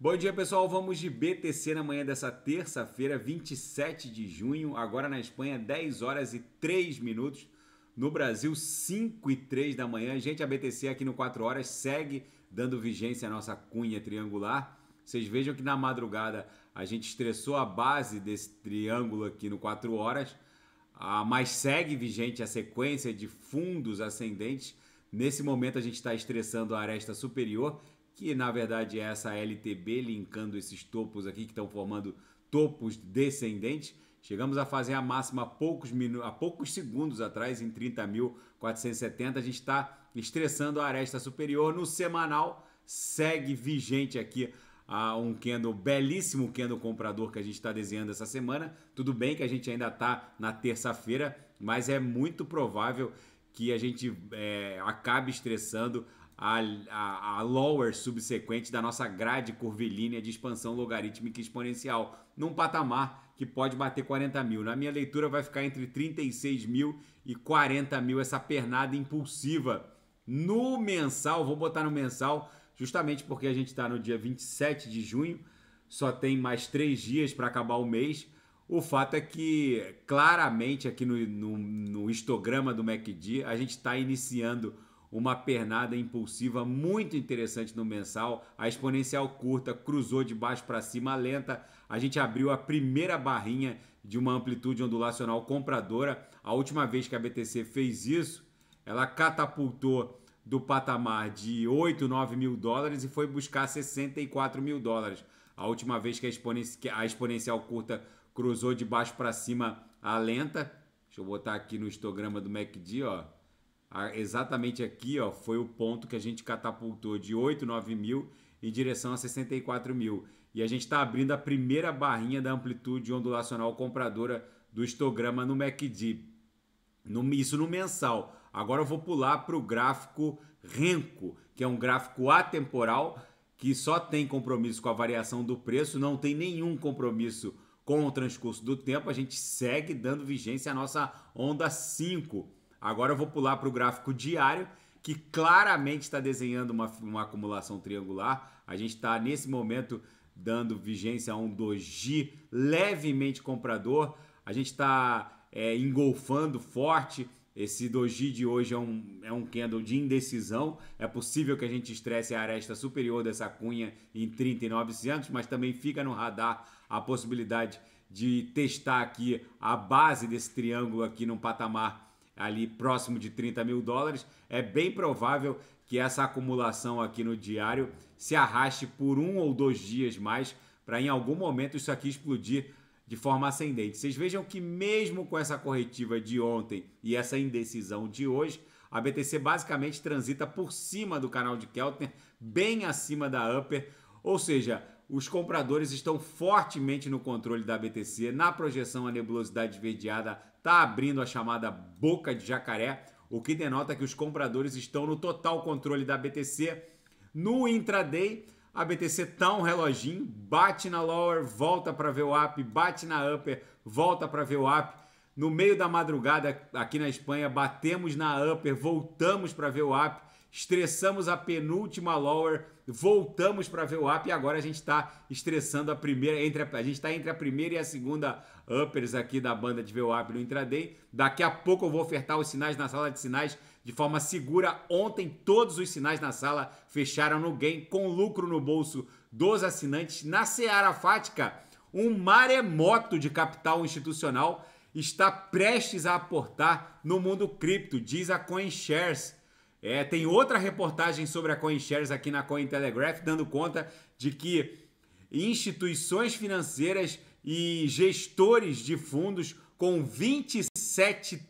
Bom dia, pessoal. Vamos de BTC na manhã dessa terça-feira, 27 de junho. Agora na Espanha, 10 horas e 3 minutos. No Brasil, 5 e 3 da manhã. Gente, a BTC aqui no 4 horas segue dando vigência à nossa cunha triangular. Vocês vejam que na madrugada a gente estressou a base desse triângulo aqui no 4 horas, ah, mas segue vigente a sequência de fundos ascendentes. Nesse momento a gente está estressando a aresta superior que na verdade é essa LTB linkando esses topos aqui que estão formando topos descendentes. Chegamos a fazer a máxima a poucos, a poucos segundos atrás, em 30.470. A gente está estressando a aresta superior. No semanal, segue vigente aqui a ah, um candle, belíssimo candle comprador que a gente está desenhando essa semana. Tudo bem que a gente ainda está na terça-feira, mas é muito provável que a gente é, acabe estressando a, a, a, lower subsequente da nossa grade curvilínea de expansão logarítmica exponencial, num patamar que pode bater 40 mil. Na minha leitura, vai ficar entre 36 mil e 40 mil essa pernada impulsiva. No mensal, vou botar no mensal, justamente porque a gente está no dia 27 de junho, só tem mais três dias para acabar o mês. O fato é que, claramente, aqui no, no, no histograma do MACD, a gente está iniciando uma pernada impulsiva muito interessante no mensal. A exponencial curta cruzou de baixo para cima lenta. A gente abriu a primeira barrinha de uma amplitude ondulacional compradora. A última vez que a BTC fez isso, ela catapultou do patamar de 8, 9 mil dólares e foi buscar 64 mil dólares. A última vez que a, exponencial, que a exponencial curta cruzou de baixo para cima a lenta. Deixa eu botar aqui no histograma do MACD, ó exatamente aqui ó, foi o ponto que a gente catapultou de 8, 9 mil em direção a 64 mil. E a gente está abrindo a primeira barrinha da amplitude ondulacional compradora do histograma no MACD. No, isso no mensal. Agora eu vou pular para o gráfico Renko, que é um gráfico atemporal que só tem compromisso com a variação do preço, não tem nenhum compromisso com o transcurso do tempo. A gente segue dando vigência à nossa onda 5 Agora eu vou pular para o gráfico diário, que claramente está desenhando uma, uma acumulação triangular. A gente está nesse momento dando vigência a um doji levemente comprador. A gente está é, engolfando forte. Esse doji de hoje é um, é um candle de indecisão. É possível que a gente estresse a aresta superior dessa cunha em 3900, mas também fica no radar a possibilidade de testar aqui a base desse triângulo aqui num patamar ali próximo de 30 mil dólares, é bem provável que essa acumulação aqui no diário se arraste por um ou dois dias mais para em algum momento isso aqui explodir de forma ascendente. Vocês vejam que mesmo com essa corretiva de ontem e essa indecisão de hoje, a BTC basicamente transita por cima do canal de Keltner, bem acima da upper, ou seja, os compradores estão fortemente no controle da BTC, na projeção a nebulosidade verdeada está abrindo a chamada boca de jacaré, o que denota que os compradores estão no total controle da BTC. No intraday, a BTC tá um reloginho, bate na lower, volta para ver o up, bate na upper, volta para ver o up. No meio da madrugada aqui na Espanha, batemos na upper, voltamos para ver o up, estressamos a penúltima lower, voltamos para ver o up e agora a gente está estressando a primeira, entre a, a gente está entre a primeira e a segunda uppers aqui da banda de VWAP no intraday. Daqui a pouco eu vou ofertar os sinais na sala de sinais de forma segura. Ontem todos os sinais na sala fecharam no gain com lucro no bolso dos assinantes. Na Seara Fática, um maremoto de capital institucional está prestes a aportar no mundo cripto, diz a CoinShares. É, tem outra reportagem sobre a CoinShares aqui na Cointelegraph, dando conta de que instituições financeiras e gestores de fundos com 27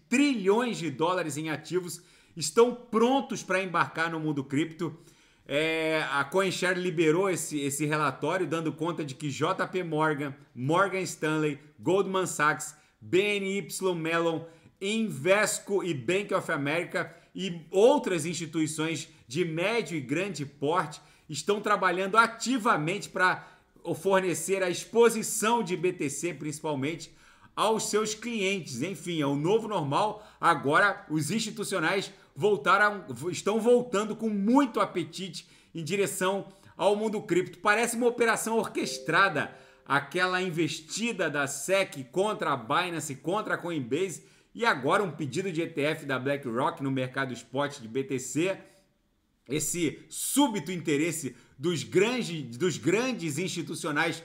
trilhões de dólares em ativos estão prontos para embarcar no mundo cripto. É, a CoinShare liberou esse, esse relatório, dando conta de que JP Morgan, Morgan Stanley, Goldman Sachs, BNY Mellon, Invesco e Bank of America e outras instituições de médio e grande porte estão trabalhando ativamente para fornecer a exposição de BTC, principalmente, aos seus clientes. Enfim, é o novo normal. Agora, os institucionais voltaram, estão voltando com muito apetite em direção ao mundo cripto. Parece uma operação orquestrada, aquela investida da SEC contra a Binance, contra a Coinbase e agora um pedido de ETF da BlackRock no mercado spot de BTC. Esse súbito interesse dos grandes, dos grandes institucionais,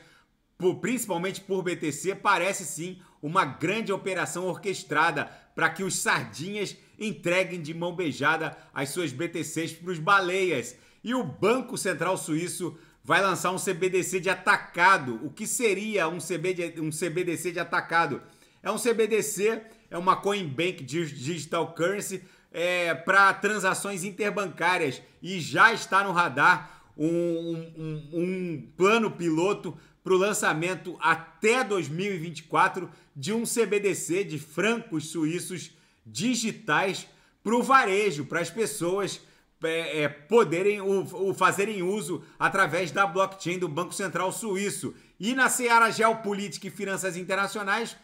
por, principalmente por BTC, parece sim uma grande operação orquestrada para que os sardinhas entreguem de mão beijada as suas BTCs para os baleias. E o Banco Central Suíço vai lançar um CBDC de atacado. O que seria um, CBD, um CBDC de atacado? É um CBDC é uma Coinbank Digital Currency é, para transações interbancárias e já está no radar um, um, um plano piloto para o lançamento até 2024 de um CBDC de francos suíços digitais para o varejo, para as pessoas é, é, poderem o, o, fazerem uso através da blockchain do Banco Central Suíço. E na seara geopolítica e finanças internacionais,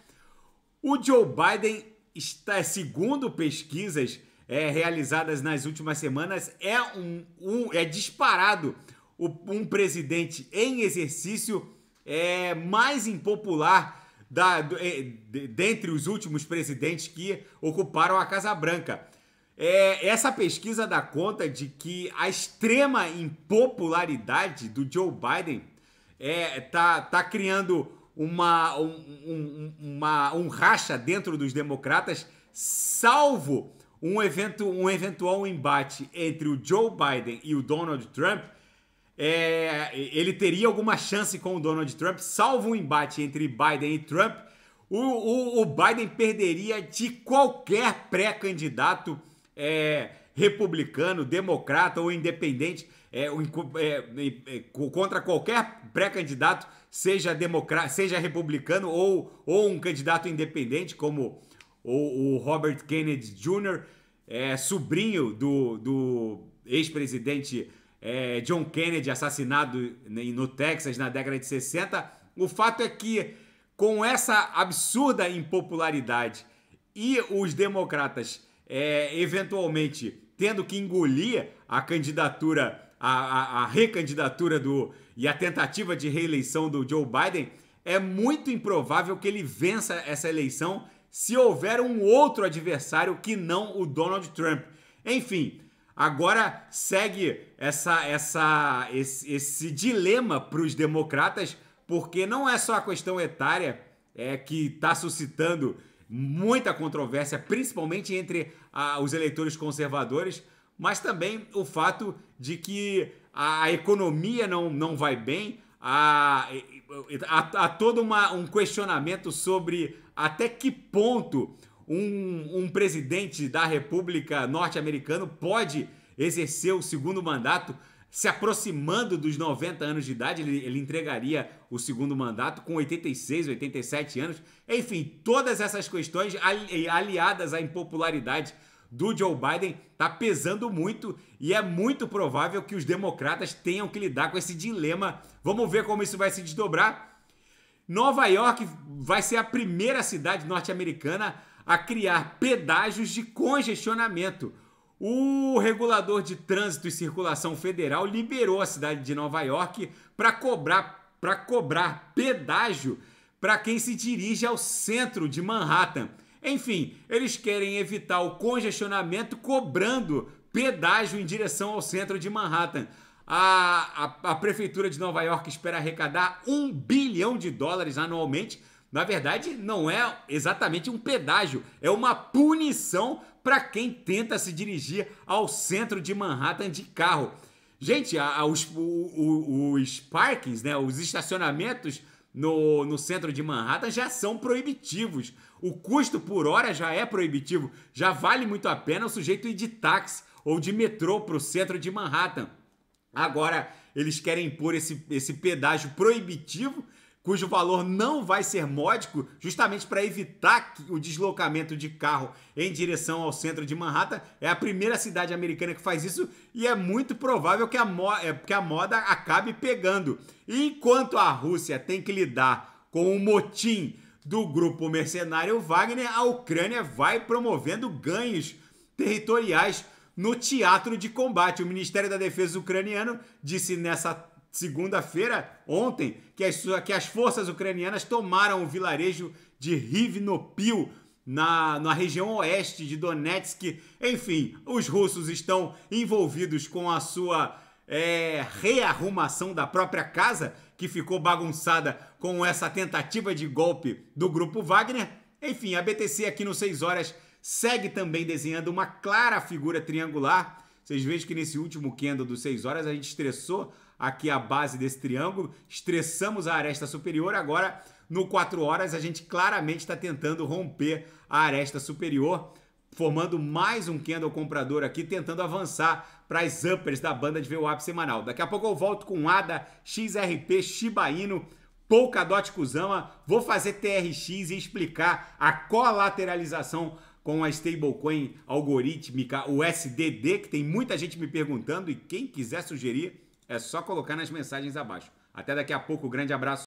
o Joe Biden está, segundo pesquisas é, realizadas nas últimas semanas, é um, um é disparado o, um presidente em exercício é mais impopular da, é, dentre os últimos presidentes que ocuparam a Casa Branca. É, essa pesquisa dá conta de que a extrema impopularidade do Joe Biden é, tá, tá criando uma, um, um, uma, um racha dentro dos democratas, salvo um, evento, um eventual embate entre o Joe Biden e o Donald Trump, é, ele teria alguma chance com o Donald Trump, salvo um embate entre Biden e Trump, o, o, o Biden perderia de qualquer pré-candidato é, republicano, democrata ou independente, é, é, é, contra qualquer pré-candidato, seja, democrata, seja republicano ou, ou um candidato independente, como o, o Robert Kennedy Jr., é, sobrinho do, do ex-presidente é, John Kennedy, assassinado no Texas na década de 60. O fato é que, com essa absurda impopularidade e os democratas é, eventualmente tendo que engolir a candidatura, a, a, a recandidatura do e a tentativa de reeleição do Joe Biden, é muito improvável que ele vença essa eleição se houver um outro adversário que não o Donald Trump. Enfim, agora segue essa, essa, esse, esse dilema para os democratas, porque não é só a questão etária é que está suscitando muita controvérsia, principalmente entre ah, os eleitores conservadores, mas também o fato de que a economia não, não vai bem, há, a todo uma, um questionamento sobre até que ponto um, um presidente da República norte-americano pode exercer o segundo mandato se aproximando dos 90 anos de idade, ele, ele, entregaria o segundo mandato com 86, 87 anos. Enfim, todas essas questões aliadas à impopularidade do Joe Biden está pesando muito e é muito provável que os democratas tenham que lidar com esse dilema. Vamos ver como isso vai se desdobrar. Nova York vai ser a primeira cidade norte-americana a criar pedágios de congestionamento o regulador de trânsito e circulação federal liberou a cidade de Nova York para cobrar para cobrar pedágio para quem se dirige ao centro de Manhattan. Enfim, eles querem evitar o congestionamento cobrando pedágio em direção ao centro de Manhattan. A, a, a, prefeitura de Nova York espera arrecadar um bilhão de dólares anualmente. Na verdade, não é exatamente um pedágio, é uma punição para quem tenta se dirigir ao centro de Manhattan de carro. Gente, a, a, os, o, os parkings, né, os estacionamentos no, no centro de Manhattan já são proibitivos. O custo por hora já é proibitivo. Já vale muito a pena o sujeito ir de táxi ou de metrô para o centro de Manhattan. Agora, eles querem impor esse, esse pedágio proibitivo cujo valor não vai ser módico, justamente para evitar o deslocamento de carro em direção ao centro de Manhattan. É a primeira cidade americana que faz isso e é muito provável que a, é, que a moda acabe pegando. E enquanto a Rússia tem que lidar com o motim do grupo mercenário Wagner, a Ucrânia vai promovendo ganhos territoriais no teatro de combate. O Ministério da Defesa ucraniano disse nessa segunda-feira, ontem, que as, que as forças ucranianas tomaram o vilarejo de Rivnopil, na, na região oeste de Donetsk. Enfim, os russos estão envolvidos com a sua é, rearrumação da própria casa, que ficou bagunçada com essa tentativa de golpe do grupo Wagner. Enfim, a BTC aqui no 6 horas segue também desenhando uma clara figura triangular. Vocês veem que nesse último candle dos 6 horas a gente estressou aqui a base desse triângulo, estressamos a aresta superior, agora no 4 horas a gente claramente está tentando romper a aresta superior, formando mais um candle comprador aqui, tentando avançar para as uppers da banda de VWAP semanal. Daqui a pouco eu volto com ADA, XRP, Shiba Inu, Polkadot Kuzama, vou fazer TRX e explicar a colateralização com a stablecoin algorítmica, o SDD, que tem muita gente me perguntando e quem quiser sugerir é só colocar nas mensagens abaixo. Até daqui a pouco, grande abraço.